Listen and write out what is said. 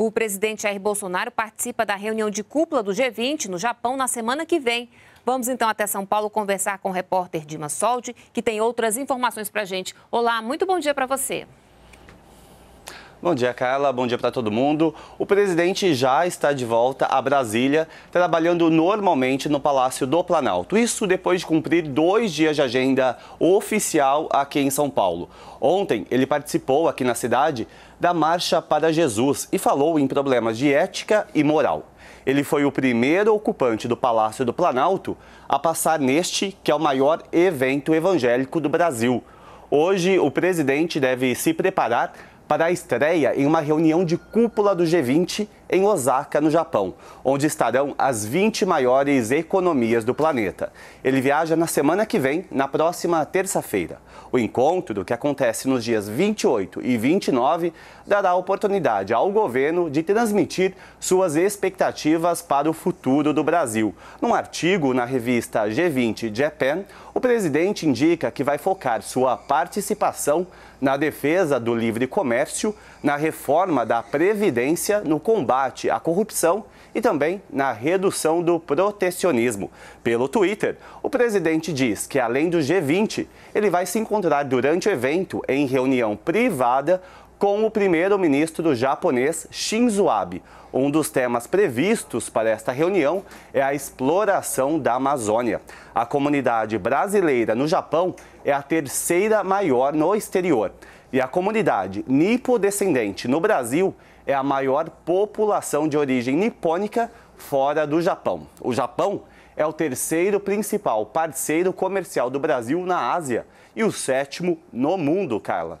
O presidente Jair Bolsonaro participa da reunião de cúpula do G20 no Japão na semana que vem. Vamos então até São Paulo conversar com o repórter Dima Soldi, que tem outras informações para a gente. Olá, muito bom dia para você. Bom dia, Carla. Bom dia para todo mundo. O presidente já está de volta a Brasília, trabalhando normalmente no Palácio do Planalto. Isso depois de cumprir dois dias de agenda oficial aqui em São Paulo. Ontem, ele participou aqui na cidade da Marcha para Jesus e falou em problemas de ética e moral. Ele foi o primeiro ocupante do Palácio do Planalto a passar neste, que é o maior evento evangélico do Brasil. Hoje, o presidente deve se preparar para a estreia em uma reunião de cúpula do G20 em Osaka, no Japão, onde estarão as 20 maiores economias do planeta. Ele viaja na semana que vem, na próxima terça-feira. O encontro, que acontece nos dias 28 e 29, dará oportunidade ao governo de transmitir suas expectativas para o futuro do Brasil. Num artigo na revista G20 Japan, o presidente indica que vai focar sua participação na defesa do livre comércio, na reforma da Previdência, no combate combate à corrupção e também na redução do protecionismo. Pelo Twitter, o presidente diz que, além do G20, ele vai se encontrar durante o evento em reunião privada com o primeiro-ministro japonês Shinzo Abe. Um dos temas previstos para esta reunião é a exploração da Amazônia. A comunidade brasileira no Japão é a terceira maior no exterior. E a comunidade nipo-descendente no Brasil é a maior população de origem nipônica fora do Japão. O Japão é o terceiro principal parceiro comercial do Brasil na Ásia e o sétimo no mundo, Carla.